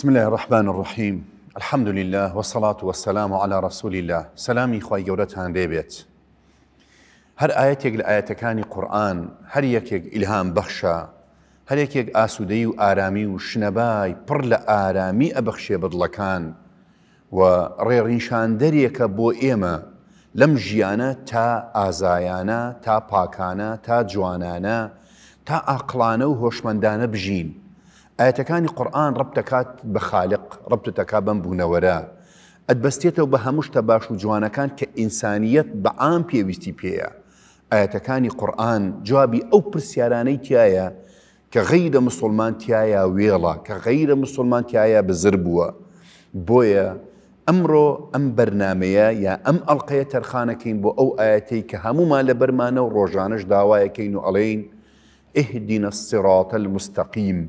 بسم الله الرحمن الرحيم الحمد لله والصلاة والسلام على رسول الله سلامی خی گەورەتان دەبێت هەر ئاەتێک لە ئاەتەکانی قورآن هەر یەکێک ئیلهام بەخشە هەر یەکێک ئاسوودەی و ئارامی و شنەبای پڕ لە ئارامی ئەبەخشێ بدڵەکان و ڕێڕیشان دەریەکە بۆ ئێمە لەم ژیانە تا ئازایانە تا پاکانە تا جوانانە تا ئاقلانە و هۆشمەندانە بژین ئاەتەکانی قورآن ڕبتەکات بە خاالق ڕبتەکە بەم بوونەوەرە ئەدبستێتەوە بە هەمووشتە باش و جوانەکان کە ئینسانیت بە ئام پێویستی پێەیە ئاەتەکانی قورآن جوابی ئەو پرسیارانەی تایە کە غەیرە مسلمان تایە وێڵە کە غەیرە مسلمان تایە بزر بووە بۆیە ئەمڕۆ ئەم بەرنمەیە یا ئەم ئەڵلقەیە تەرخانەکەین بۆ ئەو ئاەتی کە هەمومان لە بەرمانە و ڕۆژانش داوایەکەین و ئەڵین ئهدینە سیڕاتە المستەقیم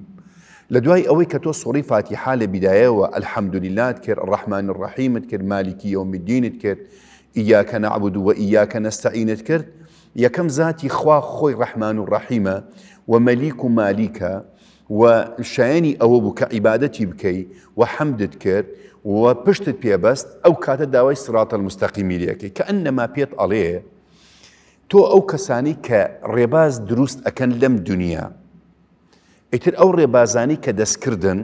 لدواي أوي كتو صوري فاتحة لبداية والحمد لله تكر الرحمن الرحيم تكر مالك يوم الدين تكر إياك نعبد وإياك نستعين تكر يا كم ذاتي خوا خوي رحمن الرحيم ومليك مالك وشاني أو بك عبادتي بكي وحمدت كر وبشتت بيبست أو كاتا داوي صراط المستقيم ليكي كأنما بيت عليه تو أو كساني كرباز دروست أكن لم دنيا ئیتر ئەو ڕێبازانی کە دەستکردن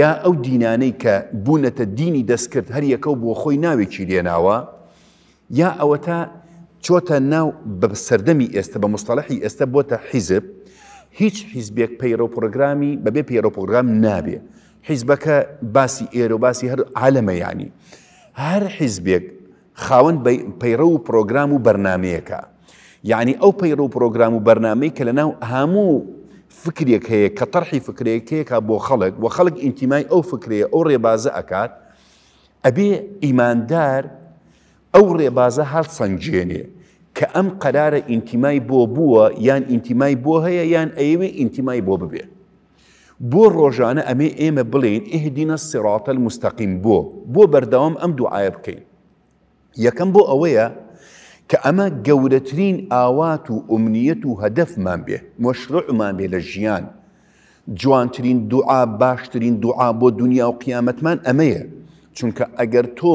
یا ئەو دینانەی کە بوونەتە دینی دەستکرد هەر یەکەو بۆ خۆی ناوێکی لێناوە یا ئەوە تا چۆتە ناو بە سەردەمی ئێستا بە مستەڵحی ئێستا بۆتە حیزب هیچ حیزبێک پەیرە و پرۆگرامی بەبێ پەیرە پرۆگرام نابێ حیزبەکە باسی ئێرە و باسی هەر عالەمەیانی هەر حیزبێک خاوەند پەیرە و پرۆگرام و بەرنمەیەەکە یعنی ئەو پەیرە و پرۆگرام و بەرنمەی کە لە ناو هەموو فكريك هەیە فكريك تەرحی فکرێکەیەکە بۆ خەڵک و خەڵک او ئەو فکرێ ئەو ڕێبازە ئەکات ئەبێ ئیماندار ئەو ڕێبازە هەر سنجێنێ کە ئەم قەرارە بو بۆ بووە یان ئینتیمای بۆ هەیە یان ئەیوێ بو بۆ بو روجانا امي ئەمێ بلين بڵێن الصراط المستقيم بو بو بردوام ام دعاء بكين بکەین یەکەم بۆ کە ئەمە گەورەترین ئاوات و ئومنیەت و هەدەفمان بێ مشرعمان بێ لە ژیان جوانترین دوعا باشترین دوعا بۆ دنیا و قیامەتمان ئەمەیە چونکە ئەگەر تۆ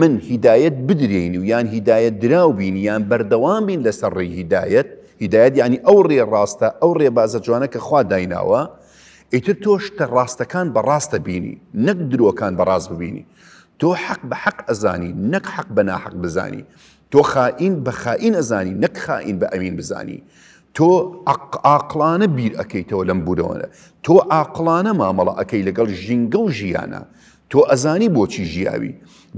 من هیدایەت بدرێن و یان هیدایەت دراوبین یان بەردەوام بین لەسەر ڕێ هیدایەت هیدایەت ینی ئەو ڕێ ڕاستە ئەو ڕێبازە جوانە کە خوا دایناوە ئیتر تۆ شتە ڕاستەکان بەڕاستە بینی نەک درۆکان بەڕاست ببینی تۆ حەق بە حەق ئەزانی نەک حەق بە ناحەق بزانی تۆ خائین بە خائین ئەزانی نەک خائین بە ئەمین بزانی تۆ ئاقلانە بیر ئەەکەیتەوە لەم بورەوەە تۆ ئاقلانە مامەڵە ئەەکەی لەگەڵ ژینگە و ژیانە تۆ ئەزانی بۆچی ژیاوی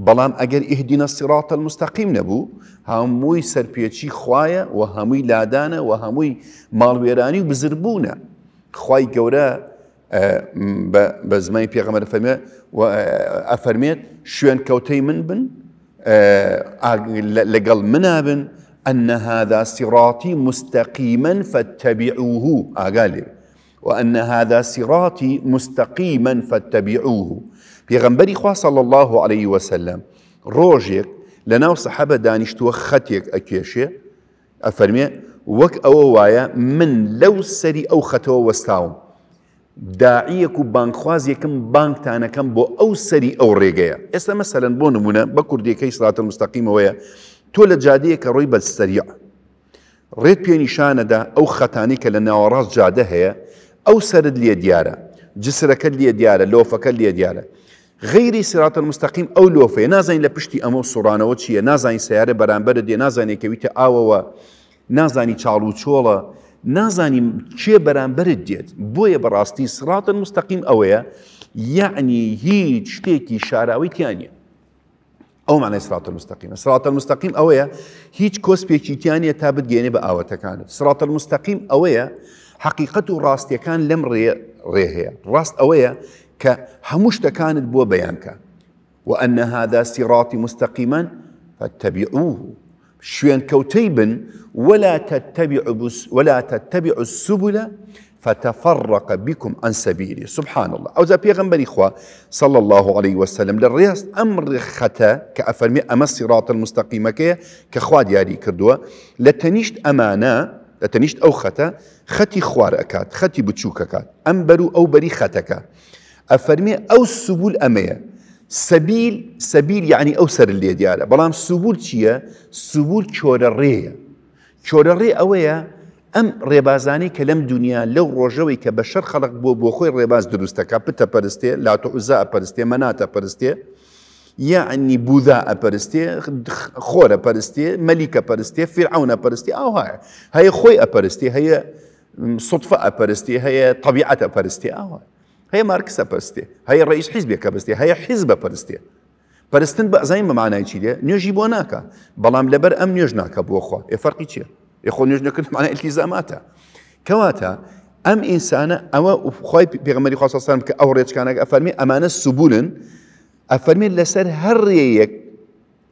بەڵام ئەگەر ئیهدینە سیراتە مستەقیم نەبوو هەمووی سەرپێکی خویە و هەمووی لادانە و هەمووی ماڵوێرانی و بزربوونە خی گەورە بە زمانی پێغەمەرە فەرمێ ئەفەرمێت شوێن کەوتەی من بن آه، آه، لقل منابن أن هذا صراطي مستقيما فاتبعوه أقالي آه، وأن هذا صراطي مستقيما فاتبعوه غنبري خواه صلى الله عليه وسلم روجك لناو صحابه دانیشتوە خطيك أكيشي أفرمي وك أو وايا من لو سري أو خطوه وستاوم داعیەک و بانکخوازیەکەم بانکتانەکەم بۆ ئەو سەری ئەو ڕێگەیە ئێستا مەسەلەن بۆ نمونە بە کوردیەکەی سراتە مستەقیمەوەیە تۆ لە جادەیە کە ڕۆی بە سەریع ڕێت پێنیشانەدا ئەو خەتانی کە لە ناوەڕاست جادە هەیە ئەو سرد لێ دیارە جسرەکە لێ دیارە لۆفەکە لێ دیارە غیری سراتە مستەقیم ئەو لۆفەیە نازانین لە پشتی ئەمە سوڕانەوە چییە نازانین سیارە بەرامبەرە دێ نازانێکەویتە ئاوەوە نازانی چاڵ و چۆڵە نازانیم چێ بەرامبرت دێت بۆیە بەڕاستی سراتن مستەقیم ئەوەیە یعنی هیچ شتێکی شاراوی تیانە ئەومانە سراتە مستەقیم سراتە مستەقیم ئەوەیە هیچ کۆسپێکی تیانە تا بتگەێنێ بە ئاوەتەکانت سراتە مستەقیم ئەوەیە حقیقت و ڕاستیەکان لەم ڕێهەیە ڕاست ئەوەیە کە هەموو شتەکانت بۆ بەیانکە وأن هذا صراطي مستقيما فاتبعوه شوين كوتيبن ولا تتبع ولا تتبع السبل فتفرق بكم عن سبيلي سبحان الله او ذا بيغمبري خوا صلى الله عليه وسلم للرياس امر ختا كافرمي اما الصراط المستقيم كي كخوا دياري كردوا لتنيشت امانه لتنيشت او ختا ختي خوار اكات ختي بتشوك اكات ام او بري ختك افرمي او السبل اميه سبيل سبيل يعني أوسر اللي دياله بلام سبول تيه سبول كورا ريه كورا ريه أويا أم ريبازاني كلام دنيا لو رجوي كبشر خلق بو بوخوي ريباز دروستا كابتا برستي لا تعزا برستي مناتا برستي يعني بوذا أبرستي خور أبرستي ملك أبرستي فرعون أبرستي أو هاي هي خوي أبرستي هي صدفة أبرستي هي طبيعة أبرستي أو هاي هي ماركس بارستي هي رئيس حزبية كابستي هي حزبة بارستي بارستن بقى زين ما معناه شيء ليه نيجي بوناكا بلام لبر أم نيجناك أبو أخوا الفرق إيه شيء إخو نيجناك معناه التزاماته كواتا أم إنسانة أو خوي بيغمري خاصة صلى الله عليه كان أفرمي أمانة سبولن أفرمي لسر هريك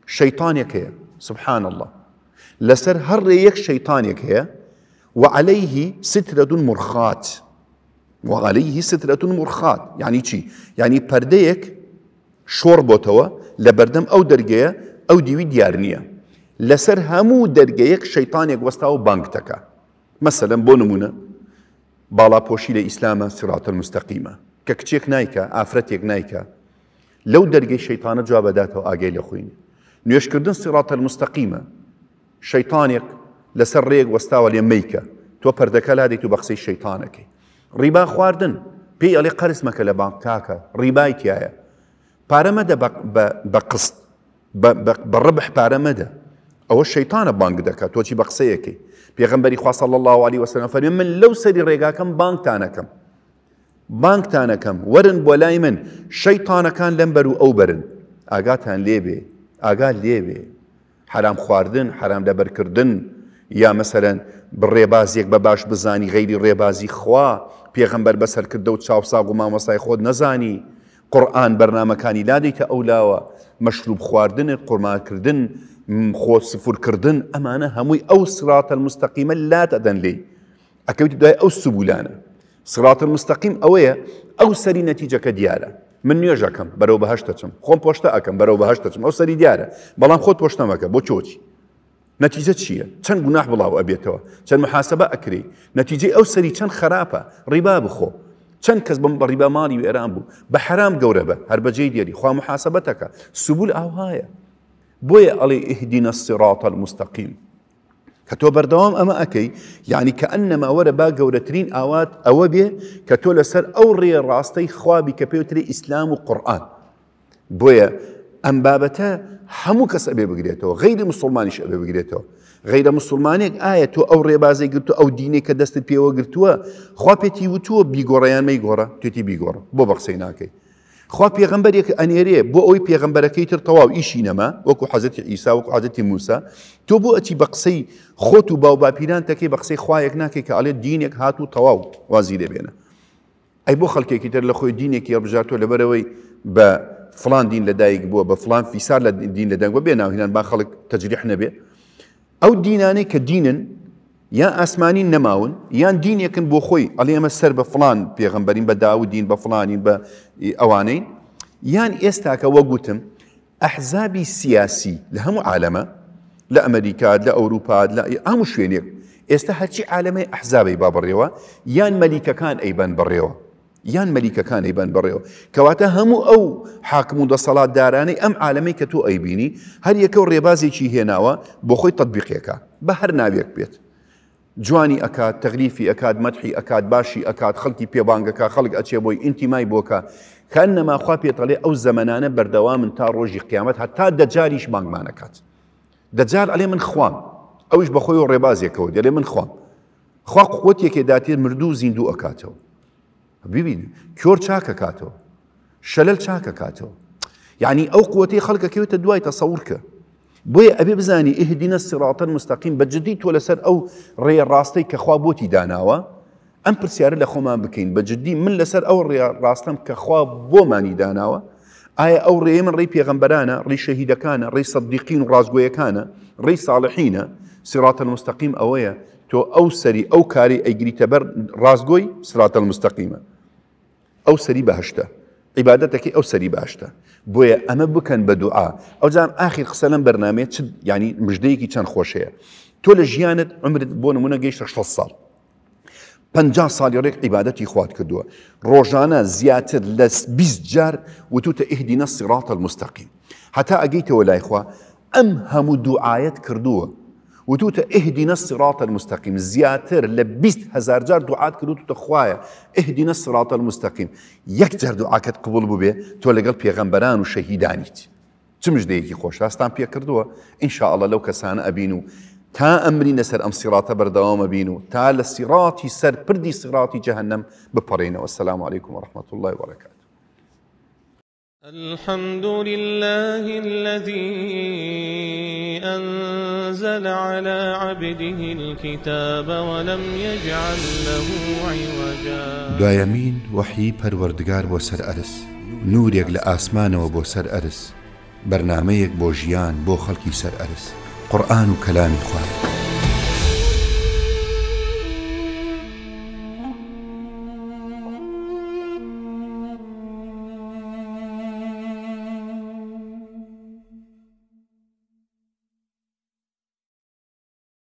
شيطانك هي سبحان الله لسر هريك شيطانك هي وعليه سترة دون مرخات وعاەی سترەتون مرخات یعنی چی یعنی پردەیەک شۆڕ بۆتەوە لە بەردەم ئەو دەرگەیە ئەو دیوی دیار نییە لەسەر هەموو دەرگەیەک شەیتانێک وەستا و بانکتەکە مەسەلم بۆ نمونە باڵاپۆشی لە ئیسلامە سراتر مستەقیمە کە کچێک نیکە ئافرەتێک نیکە لەو دەرگەی شەیتانە جا بەداتەوە ئاگەی لە خوین نوێشکردن سراتر مستەقیمە شەیتانێک لەسەر ڕێک وەستاوە لێ میکە تۆ پەردەکە لا دەیت و بەخسەی شەیتانەکەی ڕیبا خواردن پێی ئەڵێ قەرز مەکە لە بانک کاکە ڕیبای تایە پارەمەدە بە قست بە ڕبح پارەمەدە ئەوە شەیتانە بانک دەکات تۆچی بە قسەیەکی پێغمبەری خواصل الله علی وسلم فەرمی من لەو سەری ڕێگاکەم بانکتانەکەم بانکتانەکەم وەرن بۆ لای من شەیتانەکان لەم بەر و ئەو بەرن ئاگاتان لێبێ ئاگا لێبێ حرام خواردن حرام لەبەرکردن یا مەسەرەن بڕێبازیەک بە باش بزانی غەیری ڕێبازی خوا پێغمبەر بەسەر کردە و چاوساغ و مامەسای خۆت نەزانی قورآن بەرنمەکانی لادەیتە ئەو لاوە مەشروب خواردن قورماکردن خۆ سفورکردن ئەمانە هەمووی ئەو سراتە مستەقیمە لاتەدەن لێ ئەکەوت دوای ئەو سوبولانە سراتە مستەقیم ئەوەیە ئەو سەری نەتیجەکە دیارە من نوێژەکەم بەرەو بەهشتەچم خۆم پۆشتە ئەەکەم بەرەو بەهشتەچم ئەو سەری دیارە بەڵام خۆت پۆشتەمەکە بۆ چۆچی نتيجة شيء كان جناح بلا وأبيته كان محاسبة أكري نتيجة أو سري كان خرابة ربا بخو كان كسب ربا مالي وإيران بو بحرام جوربة هرب جيدي خوا محاسبتك سبل أو هاي بوي علي إهدينا الصراط المستقيم كتو بردوام أما أكي يعني كأنما ورا با جورترين آوات أو بيه كتو لسر أو ري راستي خوا بكبيوتري إسلام وقرآن بوي ئەم بابەتە هەموو کەس ئەبێ بگرێتەوە غیری مسلمانیش ئەبێ بگرێتەوە غیرە مسلمانێک ئایا تۆ ئەو ڕێبازی گرتو ئەو دینێک کە دەستت پێوە گرتووە خوا پێتی وتووە بیگۆڕیان مەی گۆڕە توێتی بیگۆڕ بۆ بەقسەی ناکەی خوا پێغمبەرێک ئەنێرێ بۆ ئەوی پێغمبەرەکەی تر تەواو ئیشی نەما وەکو حەزەتی ئیسا وەکو عادەتی موسا تۆ بۆ ئەچی بە قسەی خۆت و باو باپیران تەکەی بە قسەی خوایەک ناکەی کە ئەڵێ دینێک هات و تەواو وازی دەبێنە ئەی بۆ خەڵکێکی تر لە خۆی دینێکی هەڵبژار تۆ لەبەرەوەی بە فلان دين لدايك بو بفلان في سار دين لدايك بو بينا وهنا بان تجريح نبي او ديناني كدينن يا اسماني نماون يا دين يكن بو خوي علي سر بفلان بيغمبرين بداو دين بفلانين با اوانين يعني استاك وغوتم احزابي سياسي لهم عالمة لا امريكا لا اوروبا لا امو شوينيك استهل شي عالمي احزابي بابريوا يا ملكة كان ايبان بريوا یان مەلیکەکانی بەن بڕێەوە کەواتە هەموو ئەو حاکم و دەسەڵات دارانەی ئەم عالمی کە تۆ ئەیبینی هەر یەکە و ڕێبازێکی هێناوە بۆ خۆی تطببیقیەکە بە هەر ناوێک بێت جوانی ئەکات تەغلیفی ئەکات مەتحی ئەکات باشی ئەکات خەڵکی پێبانگەکە خەڵک ئەچێ بۆی ئینتیمای بۆکە کەن نەماخوا پێتەڵێ ئەو زەمەانە بەردەوا من تا ڕۆژی قیامەت هەتا دەجاریش بانگمانەکات دەجار ئەلێ من خوام ئەوش بەخۆی و ڕێبازێکەوە دەلێ من خوام خوا قوتێکێ داتێ مردوو زیندوو ئەکاتەوە ببین کور چاکە کاتەوە شەلل چاکە کاتەوە یعنی يعني ئەو قوتی خەڵکەکەوێتە دوای تەسەورکە بۆیە ئەبێ بزانی ئهدینە سراتەن مستەقیم بەجددی تۆ لەسەر ئەو ڕێ ڕاستەی کەخوا بۆتی داناوە ئەم پرسیارە لە خۆمان بکەین جدی من لەسەر ئەو ڕاستەم کەخوا بۆمانی داناوە ئایا ئەو آية ڕێ من ڕێی پێغمبەرانە ڕێ شەهیدەکانە ڕێ سەدیقین و ڕازگویەکانە ڕێی ساڵحینە سراتە مستەقیم ئەوەیە تۆ ئەو سەری ئەو کاری ئەیگریتە بەر ڕازگۆی سراتە مستەقیمە ئەو سەری بەهشتە عیباەتەکەی ئەو سەری باشتە بۆیە ئەمە بکەن بە دوعا ئەو جان ئاخیر قسە لەم بەرنمێ چ ینی مژدەیەکی چەند خۆشەیە تۆ لە ژیانت عمرت بۆ نمونە گەیشتە 6 ساڵ 50 ساڵیێک عیباەتی خوارد کردووە ڕۆژانە زیاتر لە 20 جار وتوتە ئهدینە سیڕاتە مستەقیم هەتا ئەگەیتەوە لایخوا ئەم هەموو دوعاەت کردووە وتوت اهدنا الصراط المستقيم زياتر لبست هزار جار دعات کردو توت خوايا اهدنا الصراط المستقيم یەک جار دوعاکەت قبول تولي تۆ لەگەڵ وشهيدانيت و ديكي خوش مژدەیەکی خۆشاستان پێ ان شاء الله لو كسان ابينو تا امري نسر ام صراط بردوام بین تا لصراطي سر سەر صراطي جهنم جەهنم بپەڕێنەوە عليكم ورحمه الله وبركاته الحمد لله الذي أنزل على عبده الكتاب ولم يجعل له عوجا دوایمین وحي پروردگار بۆ نور يقل آسمان و بو سر سەر برنامه بەرنمەیەک بو جيان بو خلقي سر ئەرس قرآن و كلام خواهد